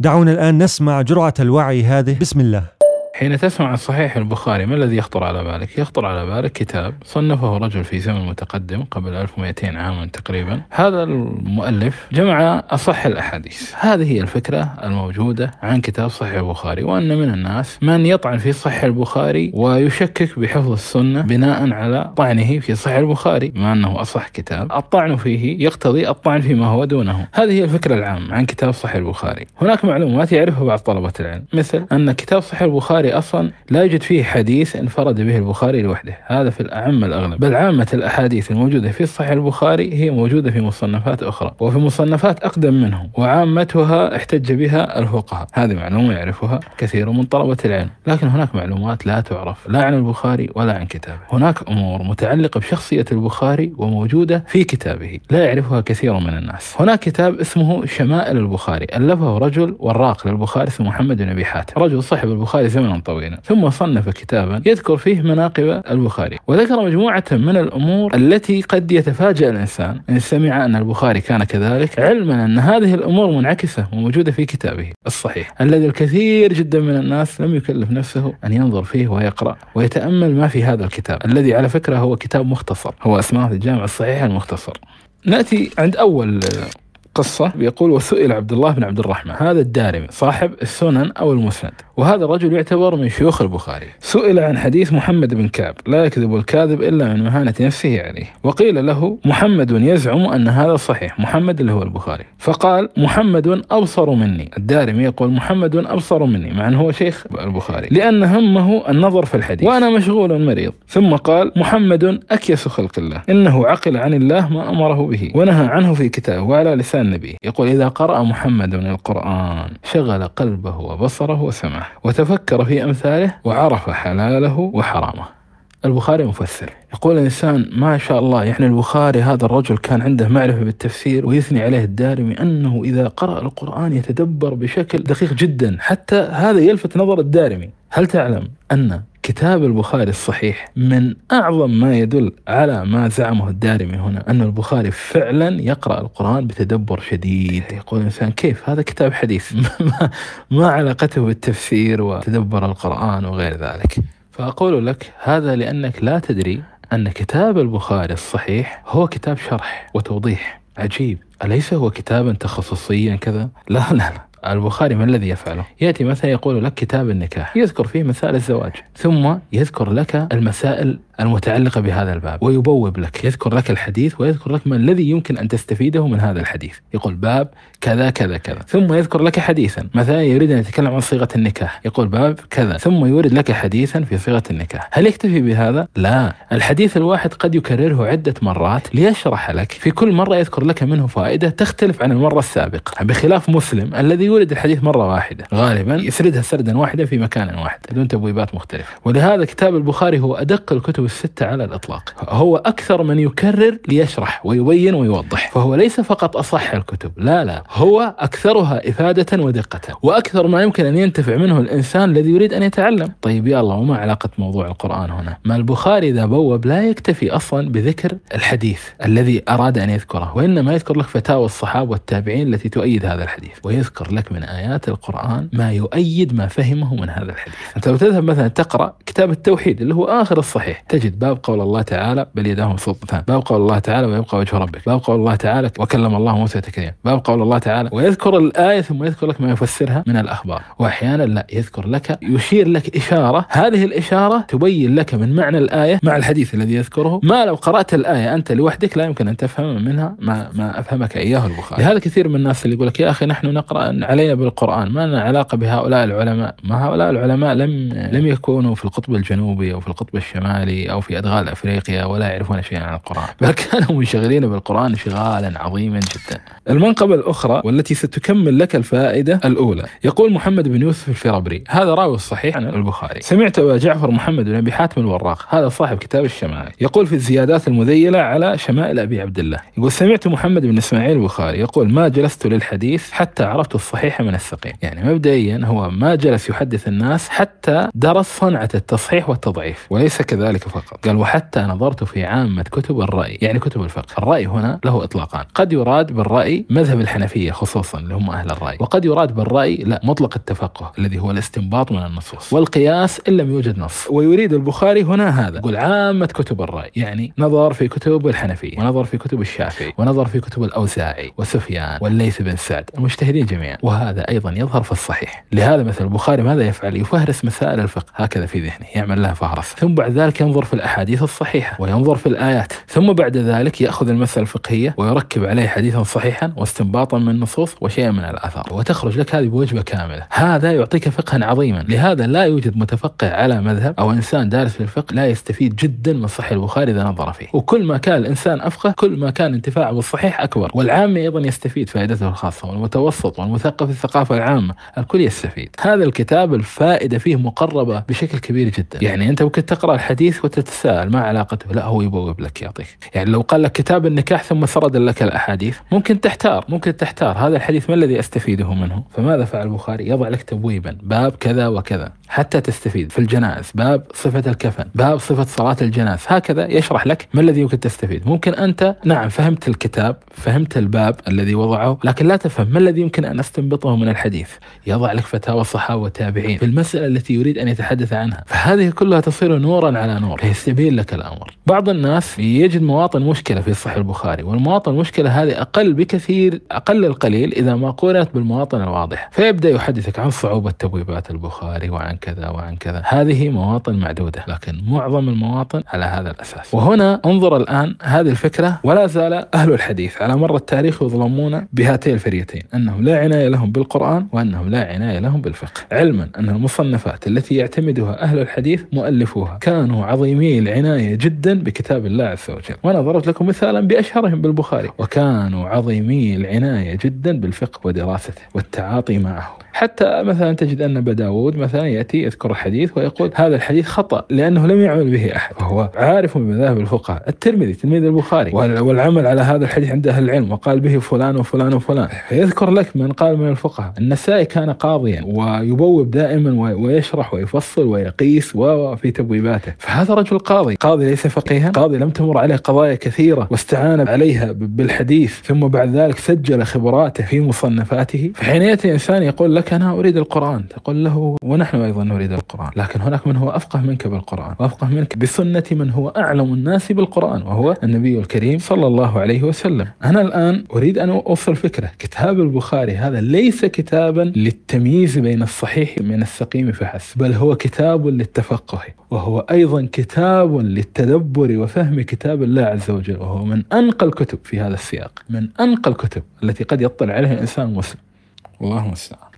دعونا الآن نسمع جرعة الوعي هذه بسم الله حين تسمع صحيح البخاري ما الذي يخطر على بالك؟ يخطر على بالك كتاب صنفه رجل في زمن متقدم قبل 1200 عاما تقريبا هذا المؤلف جمع أصح الأحاديث هذه هي الفكرة الموجودة عن كتاب صحيح البخاري وأن من الناس من يطعن في صحيح البخاري ويشكك بحفظ السنة بناء على طعنه في صحيح البخاري مع أنه أصح كتاب الطعن فيه يقتضي الطعن فيما هو دونه هذه هي الفكرة العامة عن كتاب صحيح البخاري هناك معلومات يعرفها بعض طلبة العلم مثل أن كتاب صحيح البخاري البخاري أصلا لا يوجد فيه حديث انفرد به البخاري لوحده هذا في الاعم الأغلب بل عامة الأحاديث الموجودة في صحيح البخاري هي موجودة في مصنفات أخرى وفي مصنفات أقدم منه وعامتها احتج بها الفقهاء هذه معلومة يعرفها كثير من طلبة العلم لكن هناك معلومات لا تعرف لا عن البخاري ولا عن كتابه هناك أمور متعلقة بشخصية البخاري وموجودة في كتابه لا يعرفها كثير من الناس هناك كتاب اسمه شمائل البخاري ألفه رجل وراق للبخاري اسمه محمد بن أبي حاتم رجل صاحب البخاري زمن طويلا ثم صنف كتابا يذكر فيه مناقب البخاري وذكر مجموعة من الأمور التي قد يتفاجأ الإنسان إن سمع أن البخاري كان كذلك علما أن هذه الأمور منعكسة وموجودة في كتابه الصحيح الذي الكثير جدا من الناس لم يكلف نفسه أن ينظر فيه ويقرأ ويتأمل ما في هذا الكتاب الذي على فكرة هو كتاب مختصر هو أسماه الجامع الصحيح المختصر نأتي عند أول قصة بيقول وسئل عبد الله بن عبد الرحمن هذا الدارمي صاحب السنن أو المسند وهذا الرجل يعتبر من شيوخ البخاري سئل عن حديث محمد بن كعب لا يكذب الكاذب إلا من مهانة نفسه عليه وقيل له محمد يزعم أن هذا صحيح محمد اللي هو البخاري فقال محمد أبصر مني الدارمي يقول محمد أبصر مني مع أنه هو شيخ البخاري لأن همه النظر في الحديث وأنا مشغول مريض ثم قال محمد أكيس خلق الله إنه عقل عن الله ما أمره به ونهى عنه في كتابه وعلى لسان نبيه يقول إذا قرأ محمد القرآن شغل قلبه وبصره وسمعه معه وتفكر في أمثاله وعرف حلاله وحرامه البخاري مفسر يقول الإنسان ما شاء الله يعني البخاري هذا الرجل كان عنده معرفة بالتفسير ويثني عليه الدارمي أنه إذا قرأ القرآن يتدبر بشكل دقيق جدا حتى هذا يلفت نظر الدارمي هل تعلم أن كتاب البخاري الصحيح من أعظم ما يدل على ما زعمه الدارمي هنا أن البخاري فعلا يقرأ القرآن بتدبر شديد يقول الإنسان كيف هذا كتاب حديث ما, علاقته بالتفسير وتدبر القرآن وغير ذلك فأقول لك هذا لأنك لا تدري أن كتاب البخاري الصحيح هو كتاب شرح وتوضيح عجيب أليس هو كتابا تخصصيا كذا؟ لا لا لا البخاري ما الذي يفعله؟ يأتي مثلا يقول لك كتاب النكاح يذكر فيه مسائل الزواج ثم يذكر لك المسائل المتعلقة بهذا الباب ويبوب لك يذكر لك الحديث ويذكر لك ما الذي يمكن أن تستفيده من هذا الحديث يقول باب كذا كذا كذا ثم يذكر لك حديثا مثلا يريد أن يتكلم عن صيغة النكاح يقول باب كذا ثم يورد لك حديثا في صيغة النكاح هل يكتفي بهذا؟ لا الحديث الواحد قد يكرره عدة مرات ليشرح لك في كل مرة يذكر لك منه فائدة تختلف عن المرة السابقة بخلاف مسلم الذي يورد الحديث مرة واحدة غالبا يسردها سردا واحدا في مكان واحد دون تبويبات مختلفة ولهذا كتاب البخاري هو أدق الكتب الستة على الإطلاق هو أكثر من يكرر ليشرح ويبين ويوضح فهو ليس فقط أصح الكتب لا لا هو أكثرها إفادة ودقة وأكثر ما يمكن أن ينتفع منه الإنسان الذي يريد أن يتعلم طيب يا الله وما علاقة موضوع القرآن هنا ما البخاري إذا بوب لا يكتفي أصلا بذكر الحديث الذي أراد أن يذكره وإنما يذكر لك فتاوى الصحابة والتابعين التي تؤيد هذا الحديث ويذكر لك من آيات القرآن ما يؤيد ما فهمه من هذا الحديث أنت لو تذهب مثلا تقرأ كتاب التوحيد اللي هو آخر الصحيح تجد باب قول الله تعالى بل يداهم مبسوطتان باب قول الله تعالى ويبقى وجه ربك باب قول الله تعالى وكلم الله موسى تكريما باب قول الله تعالى ويذكر الآية ثم يذكر لك ما يفسرها من الأخبار وأحيانا لا يذكر لك يشير لك إشارة هذه الإشارة تبين لك من معنى الآية مع الحديث الذي يذكره ما لو قرأت الآية أنت لوحدك لا يمكن أن تفهم منها ما, ما أفهمك إياه البخاري لهذا كثير من الناس اللي يقول لك يا أخي نحن نقرأ علينا بالقرآن ما لنا علاقة بهؤلاء العلماء ما هؤلاء العلماء لم لم يكونوا في القطب القطب الجنوبي او في القطب الشمالي او في ادغال افريقيا ولا يعرفون شيئا عن القران، بل كانوا منشغلين بالقران انشغالا عظيما جدا. المنقبه الاخرى والتي ستكمل لك الفائده الاولى، يقول محمد بن يوسف الفربري، هذا راوي الصحيح عن البخاري، سمعت ابا جعفر محمد بن ابي حاتم الوراق، هذا صاحب كتاب الشمائل، يقول في الزيادات المذيله على شمائل ابي عبد الله، يقول سمعت محمد بن اسماعيل البخاري يقول ما جلست للحديث حتى عرفت الصحيح من الثقيل، يعني مبدئيا هو ما جلس يحدث الناس حتى درس صنعه التصحيح والتضعيف وليس كذلك فقط قال وحتى نظرت في عامة كتب الرأي يعني كتب الفقه الرأي هنا له إطلاقان قد يراد بالرأي مذهب الحنفية خصوصا اللي هم أهل الرأي وقد يراد بالرأي لا مطلق التفقه الذي هو الاستنباط من النصوص والقياس إن لم يوجد نص ويريد البخاري هنا هذا يقول عامة كتب الرأي يعني نظر في كتب الحنفية ونظر في كتب الشافعي ونظر في كتب الأوزاعي وسفيان والليث بن سعد المجتهدين جميعا وهذا أيضا يظهر في الصحيح لهذا مثل البخاري ماذا يفعل يفهرس مسائل الفقه هكذا في ذهنه يعمل لها فهرس ثم بعد ذلك ينظر في الأحاديث الصحيحة وينظر في الآيات ثم بعد ذلك يأخذ المسألة الفقهية ويركب عليه حديثا صحيحا واستنباطا من النصوص وشيئا من الآثار وتخرج لك هذه بوجبة كاملة هذا يعطيك فقها عظيما لهذا لا يوجد متفقه على مذهب أو إنسان دارس للفقه لا يستفيد جدا من صحيح البخاري إذا نظر فيه وكل ما كان الإنسان أفقه كل ما كان انتفاعه بالصحيح أكبر والعامي أيضا يستفيد فائدته الخاصة والمتوسط والمثقف الثقافة العامة الكل يستفيد هذا الكتاب الفائدة فيه مقربة بشكل كبير جدا يعني انت ممكن تقرا الحديث وتتساءل ما علاقته لا هو يبوب لك يعطيك يعني لو قال لك كتاب النكاح ثم سرد لك الاحاديث ممكن تحتار ممكن تحتار هذا الحديث ما الذي استفيده منه فماذا فعل البخاري يضع لك تبويبا باب كذا وكذا حتى تستفيد في الجنائز باب صفه الكفن باب صفه صلاه الجنائز هكذا يشرح لك ما الذي يمكن تستفيد ممكن انت نعم فهمت الكتاب فهمت الباب الذي وضعه لكن لا تفهم ما الذي يمكن ان استنبطه من الحديث يضع لك فتاوى الصحابه والتابعين في المساله التي يريد ان يتحدث عنها هذه كلها تصير نورا على نور يستبين لك الأمر بعض الناس يجد مواطن مشكلة في صحيح البخاري والمواطن المشكلة هذه أقل بكثير أقل القليل إذا ما قورنت بالمواطن الواضحة فيبدأ يحدثك عن صعوبة تبويبات البخاري وعن كذا وعن كذا هذه مواطن معدودة لكن معظم المواطن على هذا الأساس وهنا انظر الآن هذه الفكرة ولا زال أهل الحديث على مر التاريخ يظلمون بهاتين الفريتين أنهم لا عناية لهم بالقرآن وأنهم لا عناية لهم بالفقه علما أن المصنفات التي يعتمدها أهل الحديث الحديث مؤلفوها كانوا عظيمي العناية جدا بكتاب الله عز وجل وأنا ضربت لكم مثالا بأشهرهم بالبخاري وكانوا عظيمي العناية جدا بالفقه ودراسته والتعاطي معه حتى مثلا تجد أن أبا داود مثلا يأتي يذكر الحديث ويقول هذا الحديث خطأ لأنه لم يعمل به أحد وهو عارف بمذاهب الفقهاء الترمذي تلميذ البخاري والعمل على هذا الحديث عند أهل العلم وقال به فلان وفلان وفلان فيذكر لك من قال من الفقهاء النسائي كان قاضيا ويبوب دائما ويشرح ويفصل ويقيس وفي تبويباته فهذا رجل قاضي قاضي ليس فقيها قاضي لم تمر عليه قضايا كثيرة واستعان عليها بالحديث ثم بعد ذلك سجل خبراته في مصنفاته فحين ياتي انسان يقول لك لك أنا أريد القرآن تقول له ونحن أيضا نريد القرآن لكن هناك من هو أفقه منك بالقرآن وأفقه منك بسنة من هو أعلم الناس بالقرآن وهو النبي الكريم صلى الله عليه وسلم أنا الآن أريد أن أوصل فكرة كتاب البخاري هذا ليس كتابا للتمييز بين الصحيح من السقيم فحسب بل هو كتاب للتفقه وهو أيضا كتاب للتدبر وفهم كتاب الله عز وجل وهو من أنقى الكتب في هذا السياق من أنقى الكتب التي قد يطلع عليها الإنسان المسلم الله المستعان